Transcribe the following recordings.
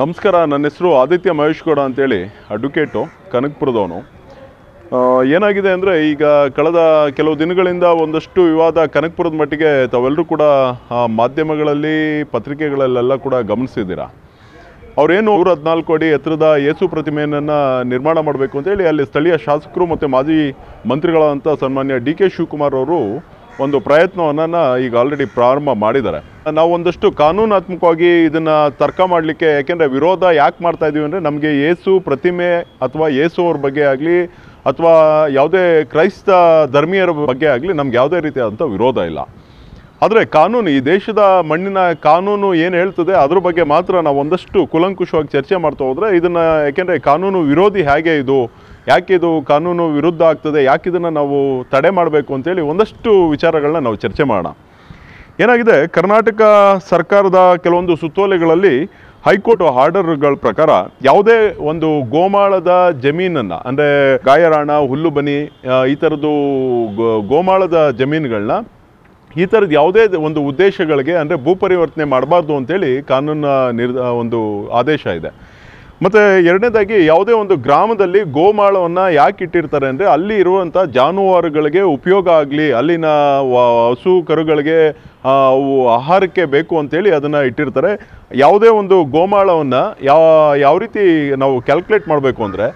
ನಮಸ್ಕಾರ ನನ್ನ ಹೆಸರು ಆದಿತ್ಯ ಮಹೇಶ್ ಗೌಡ ಅಂತೇಳಿ ಅಡ್ವೊಕೇಟು ಕನಕಪುರದವನು ಏನಾಗಿದೆ ಅಂದರೆ ಈಗ ಕಳೆದ ಕೆಲವು ದಿನಗಳಿಂದ ಒಂದಷ್ಟು ವಿವಾದ ಕನಕಪುರದ ಮಟ್ಟಿಗೆ ತಾವೆಲ್ಲರೂ ಕೂಡ ಮಾಧ್ಯಮಗಳಲ್ಲಿ ಪತ್ರಿಕೆಗಳಲ್ಲೆಲ್ಲ ಕೂಡ ಗಮನಿಸಿದ್ದೀರಾ ಅವರೇನು ನೂರ ಹದಿನಾಲ್ಕು ಅಡಿ ಎತ್ತರದ ಯೇಸು ಪ್ರತಿಮೆಯನ್ನು ನಿರ್ಮಾಣ ಮಾಡಬೇಕು ಅಂತೇಳಿ ಅಲ್ಲಿ ಸ್ಥಳೀಯ ಶಾಸಕರು ಮತ್ತು ಮಾಜಿ ಮಂತ್ರಿಗಳಾದಂಥ ಸನ್ಮಾನ್ಯ ಡಿ ಕೆ ಶಿವಕುಮಾರ್ ಅವರು ಒಂದು ಪ್ರಯತ್ನವನ್ನು ಈಗ ಆಲ್ರೆಡಿ ಪ್ರಾರಂಭ ಮಾಡಿದ್ದಾರೆ ನಾವು ಒಂದಷ್ಟು ಕಾನೂನಾತ್ಮಕವಾಗಿ ಇದನ್ನು ತರ್ಕ ಮಾಡಲಿಕ್ಕೆ ಯಾಕೆಂದರೆ ವಿರೋಧ ಯಾಕೆ ಮಾಡ್ತಾ ಇದ್ದೀವಿ ಅಂದರೆ ನಮಗೆ ಏಸು ಪ್ರತಿಮೆ ಅಥವಾ ಏಸು ಅವ್ರ ಬಗ್ಗೆ ಆಗಲಿ ಅಥವಾ ಯಾವುದೇ ಕ್ರೈಸ್ತ ಧರ್ಮೀಯರ ಬಗ್ಗೆ ಆಗಲಿ ನಮ್ಗೆ ಯಾವುದೇ ರೀತಿಯಾದಂಥ ವಿರೋಧ ಇಲ್ಲ ಆದರೆ ಕಾನೂನು ಈ ದೇಶದ ಮಣ್ಣಿನ ಕಾನೂನು ಏನು ಹೇಳ್ತದೆ ಅದ್ರ ಬಗ್ಗೆ ಮಾತ್ರ ನಾವು ಒಂದಷ್ಟು ಕುಲಂಕುಷವಾಗಿ ಚರ್ಚೆ ಮಾಡ್ತಾ ಹೋದರೆ ಇದನ್ನು ಯಾಕೆಂದರೆ ಕಾನೂನು ವಿರೋಧಿ ಹೇಗೆ ಇದು ಯಾಕೆ ಇದು ಕಾನೂನು ವಿರುದ್ಧ ಆಗ್ತದೆ ಯಾಕೆ ಇದನ್ನು ನಾವು ತಡೆ ಮಾಡಬೇಕು ಅಂತೇಳಿ ಒಂದಷ್ಟು ವಿಚಾರಗಳನ್ನ ನಾವು ಚರ್ಚೆ ಮಾಡೋಣ ಏನಾಗಿದೆ ಕರ್ನಾಟಕ ಸರ್ಕಾರದ ಕೆಲವೊಂದು ಸುತ್ತೋಲೆಗಳಲ್ಲಿ ಹೈಕೋರ್ಟ್ ಆರ್ಡರ್ಗಳ ಪ್ರಕಾರ ಯಾವುದೇ ಒಂದು ಗೋಮಾಳದ ಜಮೀನನ್ನು ಅಂದರೆ ಗಾಯರಾಣ ಹುಲ್ಲುಬನಿ ಈ ಥರದ್ದು ಗೋಮಾಳದ ಜಮೀನುಗಳನ್ನ ಈ ಥರದ್ದು ಯಾವುದೇ ಒಂದು ಉದ್ದೇಶಗಳಿಗೆ ಅಂದರೆ ಭೂಪರಿವರ್ತನೆ ಮಾಡಬಾರ್ದು ಅಂತೇಳಿ ಕಾನೂನು ನಿರ್ ಒಂದು ಆದೇಶ ಇದೆ ಮತ್ತು ಎರಡನೇದಾಗಿ ಯಾವುದೇ ಒಂದು ಗ್ರಾಮದಲ್ಲಿ ಗೋಮಾಳವನ್ನು ಯಾಕೆ ಇಟ್ಟಿರ್ತಾರೆ ಅಂದರೆ ಅಲ್ಲಿ ಇರುವಂಥ ಜಾನುವಾರುಗಳಿಗೆ ಉಪಯೋಗ ಆಗಲಿ ಅಲ್ಲಿನ ಹಸು ಕರುಗಳಿಗೆ ಅವು ಆಹಾರಕ್ಕೆ ಬೇಕು ಅಂತೇಳಿ ಅದನ್ನು ಇಟ್ಟಿರ್ತಾರೆ ಯಾವುದೇ ಒಂದು ಗೋಮಾಳವನ್ನು ಯಾವ ಯಾವ ರೀತಿ ನಾವು ಕ್ಯಾಲ್ಕುಲೇಟ್ ಮಾಡಬೇಕು ಅಂದರೆ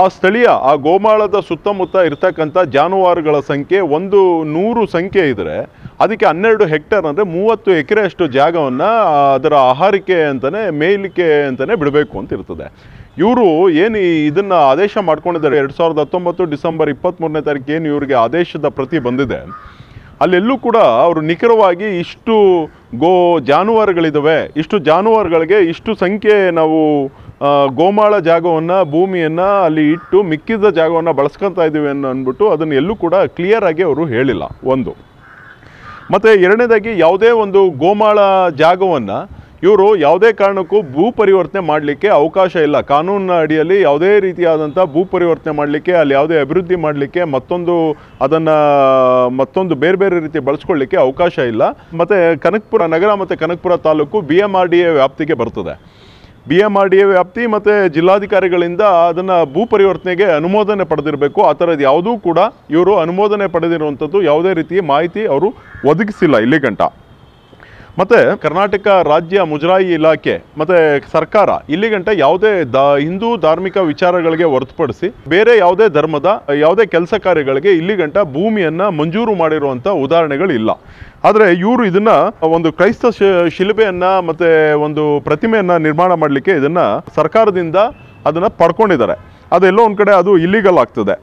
ಆ ಸ್ಥಳೀಯ ಆ ಗೋಮಾಳದ ಸುತ್ತಮುತ್ತ ಇರ್ತಕ್ಕಂಥ ಜಾನುವಾರುಗಳ ಸಂಖ್ಯೆ ಒಂದು ನೂರು ಸಂಖ್ಯೆ ಇದ್ದರೆ ಅದಕ್ಕೆ ಹನ್ನೆರಡು ಹೆಕ್ಟೇರ್ ಅಂದರೆ ಮೂವತ್ತು ಎಕರೆ ಅಷ್ಟು ಜಾಗವನ್ನು ಅದರ ಆಹಾರಿಕೆ ಅಂತಲೇ ಮೇಲಿಕೆ ಅಂತಲೇ ಬಿಡಬೇಕು ಅಂತ ಇರ್ತದೆ ಇವರು ಏನು ಇದನ್ನು ಆದೇಶ ಮಾಡ್ಕೊಂಡಿದ್ದಾರೆ ಎರಡು ಸಾವಿರದ ಹತ್ತೊಂಬತ್ತು ಡಿಸೆಂಬರ್ ಇಪ್ಪತ್ತ್ಮೂರನೇ ತಾರೀಕು ಏನು ಇವರಿಗೆ ಆದೇಶದ ಪ್ರತಿ ಬಂದಿದೆ ಅಲ್ಲೆಲ್ಲೂ ಕೂಡ ಅವರು ನಿಖರವಾಗಿ ಇಷ್ಟು ಗೋ ಜಾನುವಾರುಗಳಿದ್ದಾವೆ ಇಷ್ಟು ಜಾನುವಾರುಗಳಿಗೆ ಇಷ್ಟು ಸಂಖ್ಯೆ ನಾವು ಗೋಮಾಳ ಜಾಗವನ್ನು ಭೂಮಿಯನ್ನು ಅಲ್ಲಿ ಇಟ್ಟು ಮಿಕ್ಕಿದ ಜಾಗವನ್ನು ಬಳಸ್ಕೊತಾ ಇದ್ದೀವಿ ಅನ್ನೋ ಅಂದ್ಬಿಟ್ಟು ಅದನ್ನು ಎಲ್ಲೂ ಕೂಡ ಕ್ಲಿಯರಾಗಿ ಅವರು ಹೇಳಿಲ್ಲ ಒಂದು ಮತ್ತು ಎರಡನೇದಾಗಿ ಯಾವುದೇ ಒಂದು ಗೋಮಾಳ ಜಾಗವನ್ನು ಇವರು ಯಾವುದೇ ಕಾರಣಕ್ಕೂ ಭೂ ಪರಿವರ್ತನೆ ಮಾಡಲಿಕ್ಕೆ ಅವಕಾಶ ಇಲ್ಲ ಕಾನೂನಿನ ಅಡಿಯಲ್ಲಿ ಯಾವುದೇ ರೀತಿಯಾದಂಥ ಭೂ ಪರಿವರ್ತನೆ ಮಾಡಲಿಕ್ಕೆ ಅಲ್ಲಿ ಯಾವುದೇ ಅಭಿವೃದ್ಧಿ ಮಾಡಲಿಕ್ಕೆ ಮತ್ತೊಂದು ಅದನ್ನು ಮತ್ತೊಂದು ಬೇರೆ ಬೇರೆ ರೀತಿ ಬಳಸ್ಕೊಳ್ಳಿಕ್ಕೆ ಅವಕಾಶ ಇಲ್ಲ ಮತ್ತು ಕನಕಪುರ ನಗರ ಮತ್ತು Kanakapura taluk B M R A ವ್ಯಾಪ್ತಿಗೆ ಬರ್ತದೆ B M R D A ವ್ಯಾಪ್ತಿ ಮತ್ತು ಜಿಲ್ಲಾಧಿಕಾರಿಗಳಿಂದ ಅದನ್ನು ಭೂ ಪರಿವರ್ತನೆಗೆ ಅನುಮೋದನೆ ಪಡೆದಿರಬೇಕು ಆ ಥರದ್ದು ಯಾವುದೂ ಕೂಡ ಇವರು ಅನುಮೋದನೆ ಪಡೆದಿರುವಂಥದ್ದು ಯಾವುದೇ ರೀತಿಯ ಮಾಹಿತಿ ಅವರು ಒದಗಿಸಿಲ್ಲ ಇಲ್ಲಿ ಗಂಟ ಮತ್ತು ಕರ್ನಾಟಕ ರಾಜ್ಯ ಮುಜರಾಯಿ ಇಲಾಖೆ ಮತ್ತು ಸರ್ಕಾರ ಇಲ್ಲಿಗಂಟ ಯಾವುದೇ ದ ಹಿಂದೂ ಧಾರ್ಮಿಕ ವಿಚಾರಗಳಿಗೆ ಹೊರತುಪಡಿಸಿ ಬೇರೆ ಯಾವುದೇ ಧರ್ಮದ ಯಾವುದೇ ಕೆಲಸ ಕಾರ್ಯಗಳಿಗೆ ಇಲ್ಲಿಗಂಟ ಭೂಮಿಯನ್ನು ಮಂಜೂರು ಮಾಡಿರುವಂಥ ಉದಾಹರಣೆಗಳಿಲ್ಲ ಆದರೆ ಇವರು ಇದನ್ನು ಒಂದು ಕ್ರೈಸ್ತ ಶಿಲುಬೆಯನ್ನು ಮತ್ತೆ ಒಂದು ಪ್ರತಿಮೆಯನ್ನು ನಿರ್ಮಾಣ ಮಾಡಲಿಕ್ಕೆ ಇದನ್ನು ಸರ್ಕಾರದಿಂದ ಅದನ್ನು ಪಡ್ಕೊಂಡಿದ್ದಾರೆ ಅದೆಲ್ಲೋ ಒಂದು ಕಡೆ ಅದು ಇಲ್ಲಿಗಲ್ ಆಗ್ತದೆ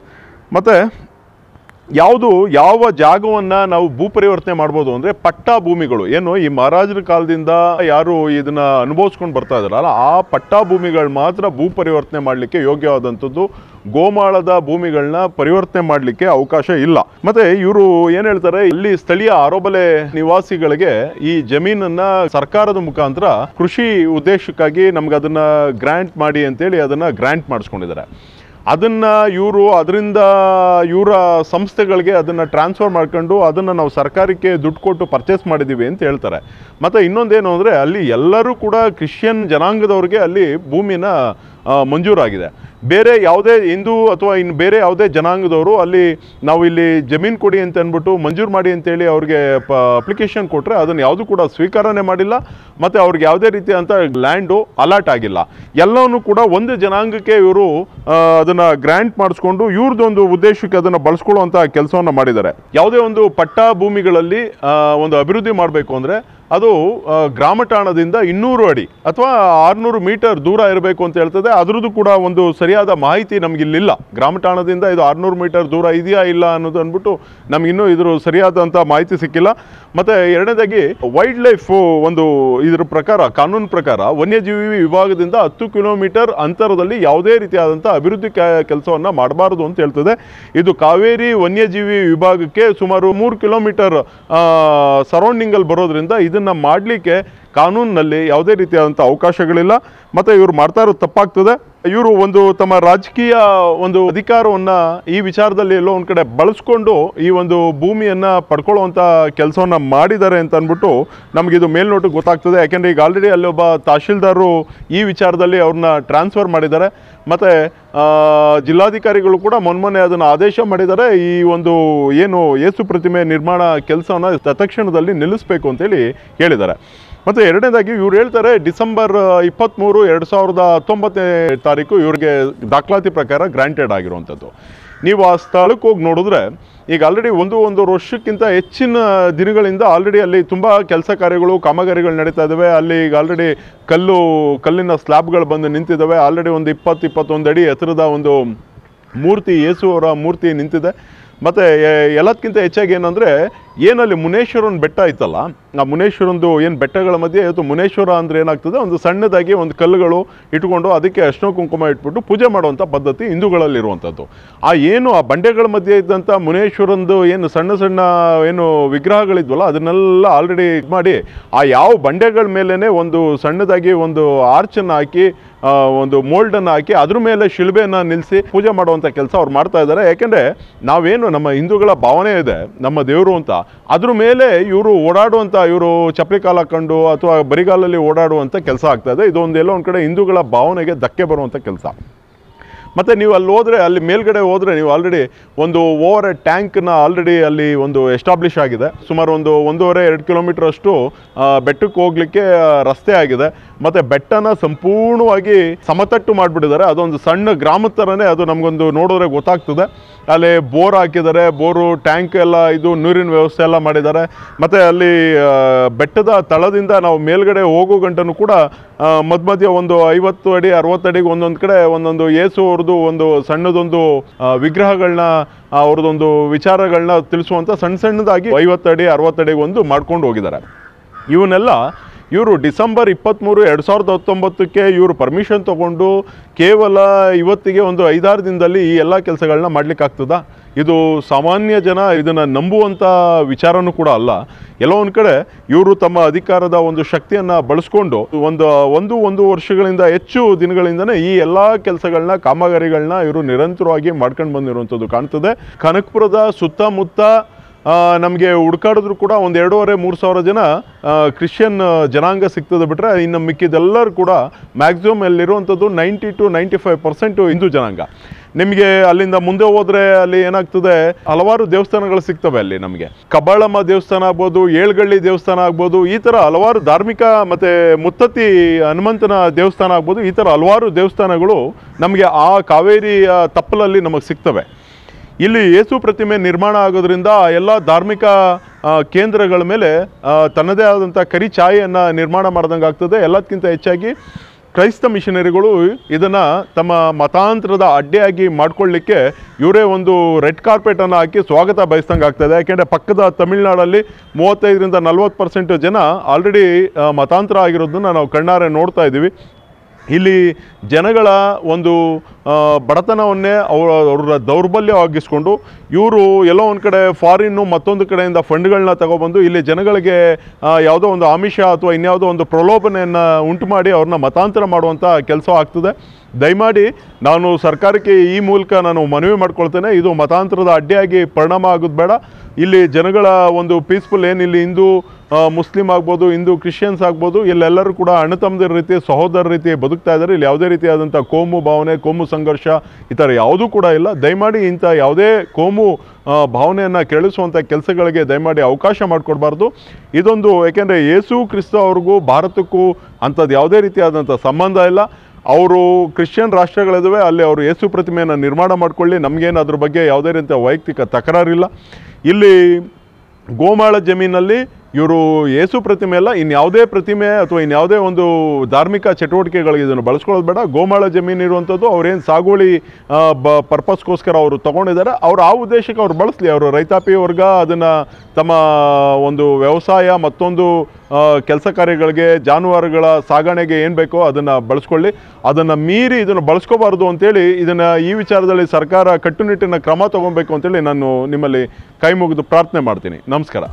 ಮತ್ತು ಯಾವುದು ಯಾವ ಜಾಗವನ್ನು ನಾವು ಭೂಪರಿವರ್ತನೆ ಮಾಡ್ಬೋದು ಅಂದರೆ ಪಟ್ಟಾ ಭೂಮಿಗಳು ಏನು ಈ ಮಹಾರಾಜರ ಕಾಲದಿಂದ ಯಾರು ಇದನ್ನು ಅನುಭವಿಸ್ಕೊಂಡು ಬರ್ತಾ ಇದ್ದಾರಲ್ಲ ಆ ಪಟ್ಟಾ ಭೂಮಿಗಳು ಮಾತ್ರ ಭೂಪರಿವರ್ತನೆ ಮಾಡಲಿಕ್ಕೆ ಯೋಗ್ಯವಾದಂಥದ್ದು ಗೋಮಾಳದ ಭೂಮಿಗಳನ್ನ ಪರಿವರ್ತನೆ ಮಾಡಲಿಕ್ಕೆ ಅವಕಾಶ ಇಲ್ಲ ಮತ್ತೆ ಇವರು ಏನು ಹೇಳ್ತಾರೆ ಇಲ್ಲಿ ಸ್ಥಳೀಯ ಆರೋಬಲೆ ನಿವಾಸಿಗಳಿಗೆ ಈ ಜಮೀನನ್ನ ಸರ್ಕಾರದ ಮುಖಾಂತರ ಕೃಷಿ ಉದ್ದೇಶಕ್ಕಾಗಿ ನಮ್ಗೆ ಅದನ್ನ ಗ್ರಾಂಟ್ ಮಾಡಿ ಅಂತೇಳಿ ಅದನ್ನ ಗ್ರಾಂಟ್ ಮಾಡಿಸ್ಕೊಂಡಿದ್ದಾರೆ ಅದನ್ನು ಇವರು ಅದರಿಂದ ಇವರ ಸಂಸ್ಥೆಗಳಿಗೆ ಅದನ್ನು ಟ್ರಾನ್ಸ್ಫರ್ ಮಾಡ್ಕೊಂಡು ಅದನ್ನು ನಾವು ಸರ್ಕಾರಕ್ಕೆ ದುಡ್ಡು ಕೊಟ್ಟು ಪರ್ಚೇಸ್ ಮಾಡಿದ್ದೀವಿ ಅಂತ ಹೇಳ್ತಾರೆ ಮತ್ತು ಇನ್ನೊಂದೇನು ಅಂದರೆ ಅಲ್ಲಿ ಎಲ್ಲರೂ ಕೂಡ ಕ್ರಿಶ್ಚಿಯನ್ ಜನಾಂಗದವ್ರಿಗೆ ಅಲ್ಲಿ ಭೂಮಿನ ಮಂಜೂರಾಗಿದೆ ಬೇರೆ ಯಾವುದೇ ಹಿಂದೂ ಅಥವಾ ಇನ್ನು ಬೇರೆ ಯಾವುದೇ ಜನಾಂಗದವರು ಅಲ್ಲಿ ನಾವು ಇಲ್ಲಿ ಜಮೀನು ಕೊಡಿ ಅಂತ ಅಂದ್ಬಿಟ್ಟು ಮಂಜೂರು ಮಾಡಿ ಅಂತೇಳಿ ಅವ್ರಿಗೆ ಪ ಅಪ್ಲಿಕೇಶನ್ ಕೊಟ್ಟರೆ ಅದನ್ನು ಯಾವುದು ಕೂಡ ಸ್ವೀಕಾರನೇ ಮಾಡಿಲ್ಲ ಮತ್ತು ಅವ್ರಿಗೆ ಯಾವುದೇ ಅಂತ ಲ್ಯಾಂಡು ಅಲಾಟ್ ಆಗಿಲ್ಲ ಎಲ್ಲವನ್ನೂ ಕೂಡ ಒಂದು ಜನಾಂಗಕ್ಕೆ ಇವರು ಅದನ್ನು ಗ್ರ್ಯಾಂಟ್ ಮಾಡಿಸ್ಕೊಂಡು ಇವ್ರದ್ದೊಂದು ಉದ್ದೇಶಕ್ಕೆ ಅದನ್ನು ಬಳಸ್ಕೊಳ್ಳುವಂಥ ಕೆಲಸವನ್ನು ಮಾಡಿದ್ದಾರೆ ಯಾವುದೇ ಒಂದು ಪಟ್ಟ ಭೂಮಿಗಳಲ್ಲಿ ಒಂದು ಅಭಿವೃದ್ಧಿ ಮಾಡಬೇಕು ಅಂದರೆ ಅದು ಗ್ರಾಮಠಾಣದಿಂದ ಇನ್ನೂರು ಅಡಿ ಅಥವಾ ಆರುನೂರು ಮೀಟರ್ ದೂರ ಇರಬೇಕು ಅಂತ ಹೇಳ್ತದೆ ಅದರದ್ದು ಕೂಡ ಒಂದು ಸರಿಯಾದ ಮಾಹಿತಿ ನಮಗಿಲ್ಲಿಲ್ಲ ಗ್ರಾಮಠಾಣದಿಂದ ಇದು ಆರುನೂರು ಮೀಟರ್ ದೂರ ಇದೆಯಾ ಇಲ್ಲ ಅನ್ನೋದು ಅಂದ್ಬಿಟ್ಟು ನಮಗಿನ್ನೂ ಇದ್ರ ಸರಿಯಾದಂಥ ಮಾಹಿತಿ ಸಿಕ್ಕಿಲ್ಲ ಮತ್ತು ಎರಡನೇದಾಗಿ ವೈಲ್ಡ್ ಲೈಫ್ ಒಂದು ಇದ್ರ ಪ್ರಕಾರ ಕಾನೂನು ಪ್ರಕಾರ ವನ್ಯಜೀವಿ ವಿಭಾಗದಿಂದ ಹತ್ತು ಕಿಲೋಮೀಟರ್ ಅಂತರದಲ್ಲಿ ಯಾವುದೇ ರೀತಿಯಾದಂಥ ಅಭಿವೃದ್ಧಿ ಕೆಲಸವನ್ನು ಮಾಡಬಾರದು ಅಂತ ಹೇಳ್ತದೆ ಇದು ಕಾವೇರಿ ವನ್ಯಜೀವಿ ವಿಭಾಗಕ್ಕೆ ಸುಮಾರು ಮೂರು ಕಿಲೋಮೀಟರ್ ಸರೌಂಡಿಂಗಲ್ಲಿ ಬರೋದ್ರಿಂದ ಇದು ಇದನ್ನು ಮಾಡಲಿಕ್ಕೆ ಕಾನೂನಿನಲ್ಲಿ ಯಾವುದೇ ರೀತಿಯಾದಂಥ ಅವಕಾಶಗಳಿಲ್ಲ ಮತ್ತು ಇವ್ರು ಮಾಡ್ತಾ ಇರೋದು ತಪ್ಪಾಗ್ತದೆ ಇವರು ಒಂದು ತಮ್ಮ ರಾಜಕೀಯ ಒಂದು ಅಧಿಕಾರವನ್ನು ಈ ವಿಚಾರದಲ್ಲಿ ಎಲ್ಲೋ ಒಂದು ಕಡೆ ಬಳಸ್ಕೊಂಡು ಈ ಒಂದು ಭೂಮಿಯನ್ನು ಪಡ್ಕೊಳ್ಳುವಂಥ ಕೆಲಸವನ್ನು ಮಾಡಿದ್ದಾರೆ ಅಂತ ಅಂದ್ಬಿಟ್ಟು ನಮಗಿದು ಮೇಲ್ನೋಟಕ್ಕೆ ಗೊತ್ತಾಗ್ತದೆ ಯಾಕೆಂದರೆ ಈಗ ಆಲ್ರೆಡಿ ಅಲ್ಲೊಬ್ಬ ತಹಶೀಲ್ದಾರರು ಈ ವಿಚಾರದಲ್ಲಿ ಅವ್ರನ್ನ ಟ್ರಾನ್ಸ್ಫರ್ ಮಾಡಿದ್ದಾರೆ ಮತ್ತು ಜಿಲ್ಲಾಧಿಕಾರಿಗಳು ಕೂಡ ಮೊನ್ಮೊನ್ನೆ ಅದನ್ನು ಆದೇಶ ಮಾಡಿದ್ದಾರೆ ಈ ಒಂದು ಏನು ಏಸು ಪ್ರತಿಮೆ ನಿರ್ಮಾಣ ಕೆಲಸವನ್ನು ತತ್ಕ್ಷಣದಲ್ಲಿ ನಿಲ್ಲಿಸಬೇಕು ಅಂತೇಳಿ ಹೇಳಿದ್ದಾರೆ ಮತ್ತು ಎರಡನೇದಾಗಿ ಇವ್ರು ಹೇಳ್ತಾರೆ ಡಿಸೆಂಬರ್ ಇಪ್ಪತ್ತ್ಮೂರು ಎರಡು ಸಾವಿರದ ಹತ್ತೊಂಬತ್ತನೇ ತಾರೀಕು ಇವರಿಗೆ ದಾಖಲಾತಿ ಪ್ರಕಾರ ಗ್ರಾಂಟೆಡ್ ಆಗಿರುವಂಥದ್ದು ನೀವು ಆ ಸ್ಥಳಕ್ಕೆ ಹೋಗಿ ನೋಡಿದ್ರೆ ಈಗ ಆಲ್ರೆಡಿ ಒಂದು ಒಂದು ವರ್ಷಕ್ಕಿಂತ ಹೆಚ್ಚಿನ ದಿನಗಳಿಂದ ಆಲ್ರೆಡಿ ಅಲ್ಲಿ ತುಂಬ ಕೆಲಸ ಕಾರ್ಯಗಳು ಕಾಮಗಾರಿಗಳು ನಡೀತಾ ಇದ್ದಾವೆ ಅಲ್ಲಿ ಈಗ ಆಲ್ರೆಡಿ ಕಲ್ಲು ಕಲ್ಲಿನ ಸ್ಲ್ಯಾಬ್ಗಳು ಬಂದು ನಿಂತಿದ್ದಾವೆ ಆಲ್ರೆಡಿ ಒಂದು ಇಪ್ಪತ್ತು ಇಪ್ಪತ್ತೊಂದು ಅಡಿ ಎತ್ತರದ ಒಂದು ಮೂರ್ತಿ ಯೇಸುವರ ಮೂರ್ತಿ ನಿಂತಿದೆ ಮತ್ತು ಎಲ್ಲದಕ್ಕಿಂತ ಹೆಚ್ಚಾಗಿ ಏನಂದರೆ ಏನಲ್ಲಿ ಮುನೇಶ್ವರನ ಬೆಟ್ಟ ಐತಲ್ಲ ಆ ಮುನೇಶ್ವರಂದು ಏನು ಬೆಟ್ಟಗಳ ಮಧ್ಯೆ ಇವತ್ತು ಮುನೇಶ್ವರ ಅಂದರೆ ಏನಾಗ್ತದೆ ಒಂದು ಸಣ್ಣದಾಗಿ ಒಂದು ಕಲ್ಲುಗಳು ಇಟ್ಕೊಂಡು ಅದಕ್ಕೆ ಅಶ್ನ ಕುಂಕುಮ ಇಟ್ಬಿಟ್ಟು ಪೂಜೆ ಮಾಡುವಂಥ ಪದ್ಧತಿ ಹಿಂದೂಗಳಲ್ಲಿರುವಂಥದ್ದು ಆ ಏನು ಆ ಬಂಡೆಗಳ ಮಧ್ಯೆ ಇದ್ದಂಥ ಮುನೇಶ್ವರಂದು ಏನು ಸಣ್ಣ ಸಣ್ಣ ಏನು ವಿಗ್ರಹಗಳಿದ್ವಲ್ಲ ಅದನ್ನೆಲ್ಲ ಆಲ್ರೆಡಿ ಇದು ಮಾಡಿ ಆ ಯಾವ ಬಂಡೆಗಳ ಮೇಲೇ ಒಂದು ಸಣ್ಣದಾಗಿ ಒಂದು ಆರ್ಚನ್ನು ಹಾಕಿ ಒಂದು ಮೋಲ್ಡನ್ನು ಹಾಕಿ ಅದ್ರ ಮೇಲೆ ಶಿಲ್ಬೆಯನ್ನು ನಿಲ್ಲಿಸಿ ಪೂಜೆ ಮಾಡುವಂಥ ಕೆಲಸ ಅವ್ರು ಮಾಡ್ತಾ ಇದ್ದಾರೆ ಯಾಕೆಂದರೆ ನಾವೇನು ನಮ್ಮ ಹಿಂದೂಗಳ ಭಾವನೆ ಇದೆ ನಮ್ಮ ದೇವರು ಅಂತ ಅದ್ರ ಮೇಲೆ ಇವರು ಓಡಾಡುವಂಥ ಇವರು ಚಪ್ಪಲಿ ಕಾಲ ಕಂಡು ಅಥವಾ ಬರಿಗಾಲಲ್ಲಿ ಓಡಾಡುವಂಥ ಕೆಲಸ ಆಗ್ತದೆ ಇದೊಂದು ಎಲ್ಲೋ ಒಂದು ಕಡೆ ಹಿಂದೂಗಳ ಭಾವನೆಗೆ ಧಕ್ಕೆ ಬರುವಂಥ ಕೆಲಸ ಮತ್ತು ನೀವು ಅಲ್ಲಿ ಹೋದರೆ ಅಲ್ಲಿ ಮೇಲ್ಗಡೆ ಹೋದರೆ ನೀವು ಆಲ್ರೆಡಿ ಒಂದು ಓವರ್ ಟ್ಯಾಂಕ್ನ ಆಲ್ರೆಡಿ ಅಲ್ಲಿ ಒಂದು ಎಸ್ಟಾಬ್ಲಿಷ್ ಆಗಿದೆ ಸುಮಾರು ಒಂದು ಒಂದೂವರೆ ಎರಡು ಅಷ್ಟು ಬೆಟ್ಟಕ್ಕೆ ಹೋಗಲಿಕ್ಕೆ ರಸ್ತೆ ಆಗಿದೆ ಮತ್ತು ಬೆಟ್ಟನ ಸಂಪೂರ್ಣವಾಗಿ ಸಮತಟ್ಟು ಮಾಡಿಬಿಟ್ಟಿದ್ದಾರೆ ಅದೊಂದು ಸಣ್ಣ ಗ್ರಾಮ ಥರನೇ ಅದು ನಮಗೊಂದು ನೋಡೋದ್ರೆ ಗೊತ್ತಾಗ್ತದೆ ಅಲ್ಲಿ ಬೋರ್ ಹಾಕಿದ್ದಾರೆ ಬೋರು ಟ್ಯಾಂಕ್ ಎಲ್ಲ ಇದು ನೀರಿನ ವ್ಯವಸ್ಥೆ ಎಲ್ಲ ಮಾಡಿದ್ದಾರೆ ಮತ್ತು ಅಲ್ಲಿ ಬೆಟ್ಟದ ತಳದಿಂದ ನಾವು ಮೇಲ್ಗಡೆ ಹೋಗೋ ಗಂಟನು ಕೂಡ ಮಧ್ಯ ಒಂದು ಐವತ್ತು ಅಡಿ ಅಡಿಗೆ ಒಂದೊಂದು ಕಡೆ ಒಂದೊಂದು ಏಸು ಅವ್ರದ್ದು ಒಂದು ಸಣ್ಣದೊಂದು ವಿಗ್ರಹಗಳನ್ನ ಅವ್ರದ್ದೊಂದು ವಿಚಾರಗಳನ್ನ ತಿಳಿಸುವಂಥ ಸಣ್ಣ ಸಣ್ಣದಾಗಿ ಐವತ್ತು ಅಡಿ ಅರವತ್ತು ಅಡಿಗೆ ಒಂದು ಮಾಡ್ಕೊಂಡು ಹೋಗಿದ್ದಾರೆ ಇವನ್ನೆಲ್ಲ ಇವರು ಡಿಸೆಂಬರ್ ಇಪ್ಪತ್ತ್ಮೂರು ಎರಡು ಸಾವಿರದ ಹತ್ತೊಂಬತ್ತಕ್ಕೆ ಇವರು ಪರ್ಮಿಷನ್ ತೊಗೊಂಡು ಕೇವಲ ಇವತ್ತಿಗೆ ಒಂದು ಐದಾರು ದಿನದಲ್ಲಿ ಈ ಎಲ್ಲ ಕೆಲಸಗಳನ್ನ ಮಾಡಲಿಕ್ಕಾಗ್ತದ ಇದು ಸಾಮಾನ್ಯ ಜನ ಇದನ್ನು ನಂಬುವಂಥ ವಿಚಾರನೂ ಕೂಡ ಅಲ್ಲ ಎಲ್ಲೋ ಕಡೆ ಇವರು ತಮ್ಮ ಅಧಿಕಾರದ ಒಂದು ಶಕ್ತಿಯನ್ನು ಬಳಸ್ಕೊಂಡು ಒಂದು ಒಂದು ಒಂದು ವರ್ಷಗಳಿಂದ ಹೆಚ್ಚು ದಿನಗಳಿಂದನೇ ಈ ಎಲ್ಲ ಕೆಲಸಗಳನ್ನ ಕಾಮಗಾರಿಗಳನ್ನ ಇವರು ನಿರಂತರವಾಗಿ ಮಾಡ್ಕೊಂಡು ಬಂದಿರುವಂಥದ್ದು ಕಾಣ್ತದೆ ಕನಕಪುರದ ಸುತ್ತಮುತ್ತ ನಮಗೆ ಹುಡ್ಕಾಡಿದ್ರು ಕೂಡ ಒಂದು ಎರಡೂವರೆ ಮೂರು ಸಾವಿರ ಜನ ಕ್ರಿಶ್ಚಿಯನ್ ಜನಾಂಗ ಸಿಗ್ತದೆ ಬಿಟ್ಟರೆ ಇನ್ನು ಮಿಕ್ಕಿದೆಲ್ಲರೂ ಕೂಡ ಮ್ಯಾಕ್ಸಿಮಮ್ ಅಲ್ಲಿರುವಂಥದ್ದು ninety to ninety five percent Hindu ಜನಾಂಗ ನಿಮಗೆ ಅಲ್ಲಿಂದ ಮುಂದೆ ಹೋದರೆ ಅಲ್ಲಿ ಏನಾಗ್ತದೆ ಹಲವಾರು ದೇವಸ್ಥಾನಗಳು ಸಿಗ್ತವೆ ಅಲ್ಲಿ ನಮಗೆ ಕಬಾಳಮ್ಮ ದೇವಸ್ಥಾನ ಆಗ್ಬೋದು ಏಳ್ಗಳ್ಳಿ ದೇವಸ್ಥಾನ ಆಗ್ಬೋದು ಈ ಥರ ಹಲವಾರು ಧಾರ್ಮಿಕ ಮತ್ತು ಮುತ್ತತ್ತಿ ಹನುಮಂತನ ದೇವಸ್ಥಾನ ಆಗ್ಬೋದು ಈ ಥರ ಹಲವಾರು ದೇವಸ್ಥಾನಗಳು ನಮಗೆ ಆ ಕಾವೇರಿಯ ತಪ್ಪಲಲ್ಲಿ ನಮಗೆ ಸಿಗ್ತವೆ ಇಲ್ಲಿ ಯೇಸು ಪ್ರತಿಮೆ ನಿರ್ಮಾಣ ಆಗೋದ್ರಿಂದ ಎಲ್ಲ ಧಾರ್ಮಿಕ ಕೇಂದ್ರಗಳ ಮೇಲೆ ತನ್ನದೇ ಆದಂಥ ಕರಿ ಛಾಯೆಯನ್ನು ನಿರ್ಮಾಣ ಮಾಡ್ದಂಗೆ ಆಗ್ತದೆ ಎಲ್ಲದಕ್ಕಿಂತ ಹೆಚ್ಚಾಗಿ ಕ್ರೈಸ್ತ ಮಿಷನರಿಗಳು ಇದನ್ನು ತಮ್ಮ ಮತಾಂತರದ ಅಡ್ಡೆಯಾಗಿ ಮಾಡಿಕೊಳ್ಳಿಕ್ಕೆ ಇವರೇ ಒಂದು ರೆಡ್ ಕಾರ್ಪೆಟನ್ನು ಹಾಕಿ ಸ್ವಾಗತ ಬಯಸ್ದಂಗೆ ಆಗ್ತದೆ ಯಾಕೆಂದರೆ ಪಕ್ಕದ ತಮಿಳ್ನಾಡಲ್ಲಿ ಮೂವತ್ತೈದರಿಂದ ನಲ್ವತ್ತು ಪರ್ಸೆಂಟ್ ಜನ ಆಲ್ರೆಡಿ ಮತಾಂತರ ಆಗಿರೋದನ್ನ ನಾವು ಕಣ್ಣಾರೆ ನೋಡ್ತಾ ಇದ್ದೀವಿ ಇಲ್ಲಿ ಜನಗಳ ಒಂದು ಬಡತನವನ್ನೇ ಅವರ ಅವರ ದೌರ್ಬಲ್ಯವಾಗಿಸ್ಕೊಂಡು ಇವರು ಎಲ್ಲೋ ಒಂದು ಕಡೆ ಫಾರಿನ್ನು ಮತ್ತೊಂದು ಕಡೆಯಿಂದ ಫಂಡ್ಗಳನ್ನ ತಗೊಬಂದು ಇಲ್ಲಿ ಜನಗಳಿಗೆ ಯಾವುದೋ ಒಂದು ಆಮಿಷ ಅಥವಾ ಇನ್ಯಾವುದೋ ಒಂದು ಪ್ರಲೋಭನೆಯನ್ನು ಉಂಟು ಮಾಡಿ ಅವ್ರನ್ನ ಮತಾಂತರ ಮಾಡುವಂಥ ಕೆಲಸ ಆಗ್ತದೆ ದಯಮಾಡಿ ನಾನು ಸರ್ಕಾರಕ್ಕೆ ಈ ಮೂಲಕ ನಾನು ಮನವಿ ಮಾಡ್ಕೊಳ್ತೇನೆ ಇದು ಮತಾಂತರದ ಅಡ್ಡಿಯಾಗಿ ಪರಿಣಾಮ ಆಗೋದು ಬೇಡ ಇಲ್ಲಿ ಜನಗಳ ಒಂದು ಪೀಸ್ಫುಲ್ ಏನಿಲ್ಲಿ ಹಿಂದೂ ಮುಸ್ಲಿಂ ಆಗ್ಬೋದು ಹಿಂದೂ ಕ್ರಿಶ್ಚಿಯನ್ಸ್ ಆಗ್ಬೋದು ಇಲ್ಲೆಲ್ಲರೂ ಕೂಡ ಅಣ್ಣತಮ್ಮದ ರೀತಿ ಸಹೋದರ ರೀತಿ ಬದುಕ್ತಾ ಇದ್ದಾರೆ ಇಲ್ಲಿ ಯಾವುದೇ ರೀತಿಯಾದಂಥ ಕೋಮು ಭಾವನೆ ಕೋಮು ಸಂಘರ್ಷ ಈ ಥರ ಯಾವುದೂ ಕೂಡ ಇಲ್ಲ ದಯಮಾಡಿ ಇಂಥ ಯಾವುದೇ ಕೋಮು ಭಾವನೆಯನ್ನು ಕೇಳಿಸುವಂಥ ಕೆಲಸಗಳಿಗೆ ದಯಮಾಡಿ ಅವಕಾಶ ಮಾಡಿಕೊಡ್ಬಾರ್ದು ಇದೊಂದು ಏಕೆಂದರೆ ಯೇಸು ಕ್ರಿಸ್ತ ಅವ್ರಿಗೂ ಭಾರತಕ್ಕೂ ಅಂಥದ್ದು ಯಾವುದೇ ರೀತಿಯಾದಂಥ ಸಂಬಂಧ ಇಲ್ಲ ಅವರು ಕ್ರಿಶ್ಚಿಯನ್ ರಾಷ್ಟ್ರಗಳಿದ್ದಾವೆ ಅಲ್ಲಿ ಅವರು ಯೇಸು ಪ್ರತಿಮೆಯನ್ನು ನಿರ್ಮಾಣ ಮಾಡಿಕೊಳ್ಳಿ ನಮಗೇನು ಅದ್ರ ಬಗ್ಗೆ ಯಾವುದೇ ರೀತಿಯ ವೈಯಕ್ತಿಕ ತಕರಾರಿಲ್ಲ ಇಲ್ಲಿ ಗೋಮಾಳ ಜಮೀನಲ್ಲಿ ಇವರು ಯೇಸು ಪ್ರತಿಮೆ ಅಲ್ಲ ಇನ್ಯಾವುದೇ ಪ್ರತಿಮೆ ಅಥವಾ ಇನ್ಯಾವುದೇ ಒಂದು ಧಾರ್ಮಿಕ ಚಟುವಟಿಕೆಗಳಿಗೆ ಇದನ್ನು ಬಳಸ್ಕೊಳ್ಳೋದು ಬೇಡ ಗೋಮಾಳ ಜಮೀನು ಇರುವಂಥದ್ದು ಅವ್ರೇನು ಸಾಗುವಳಿ ಬ ಪರ್ಪಸ್ಗೋಸ್ಕರ ಅವರು ತೊಗೊಂಡಿದ್ದಾರೆ ಅವರು ಆ ಉದ್ದೇಶಕ್ಕೆ ಅವ್ರು ಬಳಸಲಿ ಅವರು ರೈತಾಪಿ ವರ್ಗ ಅದನ್ನು ತಮ್ಮ ಒಂದು ವ್ಯವಸಾಯ ಮತ್ತೊಂದು ಕೆಲಸ ಕಾರ್ಯಗಳಿಗೆ ಜಾನುವಾರುಗಳ ಸಾಗಣೆಗೆ ಏನು ಬೇಕೋ ಅದನ್ನು ಬಳಸ್ಕೊಳ್ಳಿ ಅದನ್ನು ಮೀರಿ ಇದನ್ನು ಬಳಸ್ಕೋಬಾರ್ದು ಅಂತೇಳಿ ಇದನ್ನು ಈ ವಿಚಾರದಲ್ಲಿ ಸರ್ಕಾರ ಕಟ್ಟುನಿಟ್ಟಿನ ಕ್ರಮ ತೊಗೊಬೇಕು ಅಂತೇಳಿ ನಾನು ನಿಮ್ಮಲ್ಲಿ ಕೈ ಮುಗಿದು ಪ್ರಾರ್ಥನೆ ಮಾಡ್ತೀನಿ ನಮಸ್ಕಾರ